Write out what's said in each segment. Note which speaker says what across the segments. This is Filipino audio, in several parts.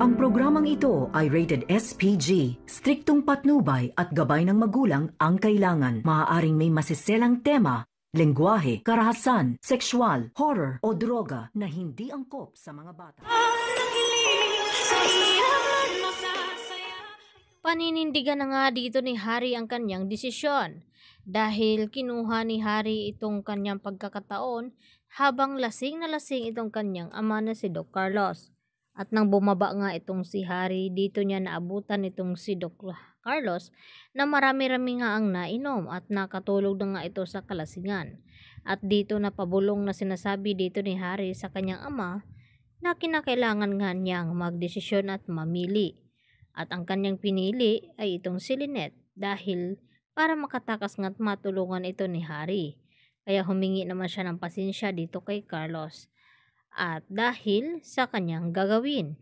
Speaker 1: Ang programang ito ay rated SPG. Striktong patnubay at gabay ng magulang ang kailangan. Maaaring may masiselang tema, lengguwahe, karahasan, sexual, horror o droga na hindi angkop sa mga bata. Paninindigan na nga dito ni Harry ang kanyang desisyon dahil kinuha ni Harry itong kanyang pagkakataon habang lasing na lasing itong kanyang ama na si Doc Carlos. At nang bumaba nga itong si Harry, dito niya naabutan itong si Dr. Carlos na marami-rami nga ang nainom at nakatulog na nga ito sa kalasingan. At dito na pabulong na sinasabi dito ni Harry sa kanyang ama na kinakailangan nga niyang magdesisyon at mamili. At ang kanyang pinili ay itong si Lynette dahil para makatakas nga't matulungan ito ni Harry. Kaya humingi naman siya ng pasensya dito kay Carlos at dahil sa kanyang gagawin.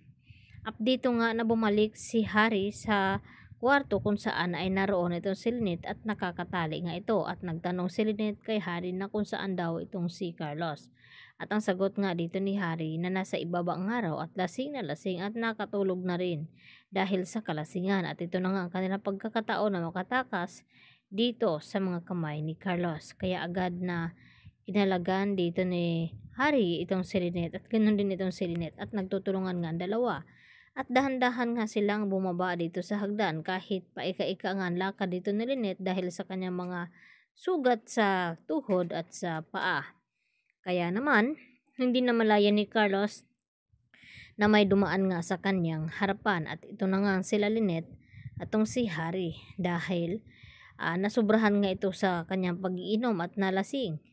Speaker 1: Updito nga na bumalik si Harry sa kwarto kung saan ay naroon itong si Lynette at nakakatali nga ito at nagtanong si Lynette kay Harry na kung saan daw itong si Carlos. At ang sagot nga dito ni Harry na nasa ibaba ang araw at lasing na lasing at nakatulog na rin dahil sa kalasingan at ito na nga ang kanilang pagkakataon na makatakas dito sa mga kamay ni Carlos. Kaya agad na Inalagaan dito ni Harry itong si Lynette at ganun din itong si Lynette at nagtutulungan nga ang dalawa. At dahan-dahan nga silang bumaba dito sa hagdan kahit paika-ika nga lakad dito ni Lynette dahil sa kanyang mga sugat sa tuhod at sa paa. Kaya naman, hindi na malaya ni Carlos na may dumaan nga sa kanyang harapan at ito na nga sila Lynette at tong si Harry dahil uh, ah, nasubrahan nga ito sa kanyang pagiinom at nalasing.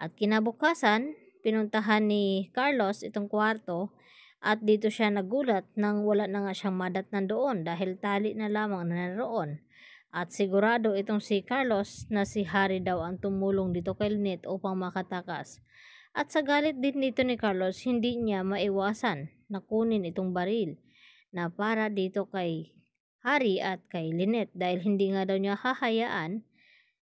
Speaker 1: At kinabukasan, pinuntahan ni Carlos itong kwarto at dito siya nagulat nang wala na nga siyang madat nandoon dahil tali na lamang na naroon. At sigurado itong si Carlos na si Harry daw ang tumulong dito kay Lynette upang makatakas. At sa galit din dito ni Carlos, hindi niya maiwasan na kunin itong baril na para dito kay Harry at kay Lynette dahil hindi nga daw niya hahayaan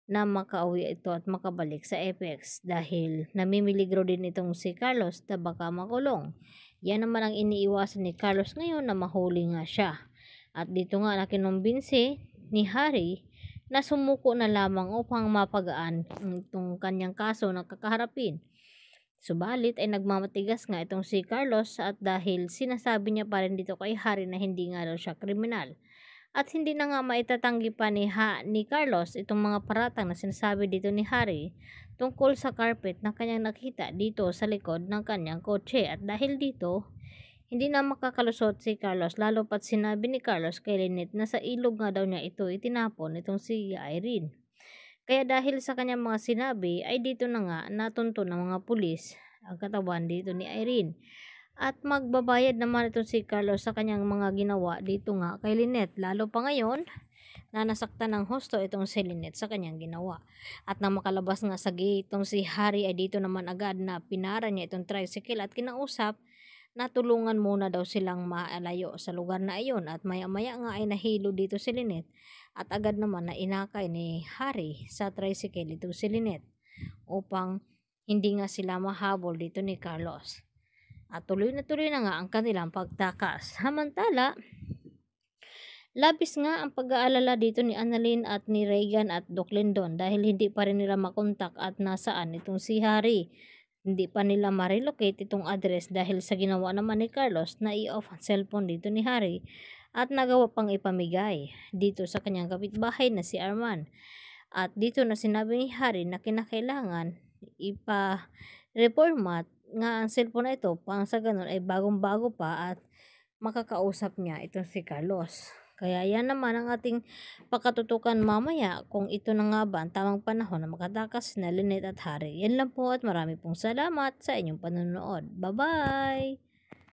Speaker 1: na makauwi ito at makabalik sa Apex dahil namimiligro din itong si Carlos na baka makulong. Yan naman ang iniiwasan ni Carlos ngayon na mahuli nga siya. At dito nga na kinumbinsi ni Harry na sumuko na lamang upang mapagaan itong kanyang kaso na kakaharapin. Subalit ay nagmamatigas nga itong si Carlos at dahil sinasabi niya pa rin dito kay Harry na hindi nga daw siya kriminal at hindi na nga maitatanggi pa ni, ha, ni Carlos itong mga paratang na sinasabi dito ni Harry tungkol sa carpet na kanyang nakita dito sa likod ng kanyang kotse at dahil dito, hindi na makakalusot si Carlos lalo pat sinabi ni Carlos kay Lynette na sa ilog nga daw niya ito itinapon itong si Irene. Kaya dahil sa kanyang mga sinabi ay dito na nga natunto ng mga pulis ang katawan dito ni Irene. At magbabayad naman ito si Carlos sa kanyang mga ginawa dito nga kay Lynette. Lalo pa ngayon na nasaktan ng hosto itong si Lynette sa kanyang ginawa. At nang makalabas nga sa gate itong si Harry ay dito naman agad na pinara niya itong tricycle at kinausap na tulungan muna daw silang maalayo sa lugar na iyon at maya-maya nga ay nahilo dito si Lynette at agad naman na inakay ni Harry sa tricycle dito si Lynette upang hindi nga sila mahabol dito ni Carlos. At tuloy na tuloy na nga ang kanilang pagtakas. Samantala, Labis nga ang pag-aalala dito ni Annalyn at ni Reagan at Doc Lindon dahil hindi pa rin nila makontak at nasaan itong si Harry. Hindi pa nila ma-relocate itong address dahil sa ginawa naman ni Carlos na i-off ang cellphone dito ni Harry at nagawa pang ipamigay dito sa kanyang kapitbahay na si Arman. At dito na sinabi ni Harry na kinakailangan ipa-reformat nga ang cellphone na ito, pang sa ganun, ay bagong-bago pa at makakausap niya itong si Carlos. Kaya yan naman ang ating pakatutukan mamaya kung ito na nga ba ang tamang panahon na makatakas na Lynette at Harry. Yan lang po at marami pong salamat sa inyong panonood. Bye-bye!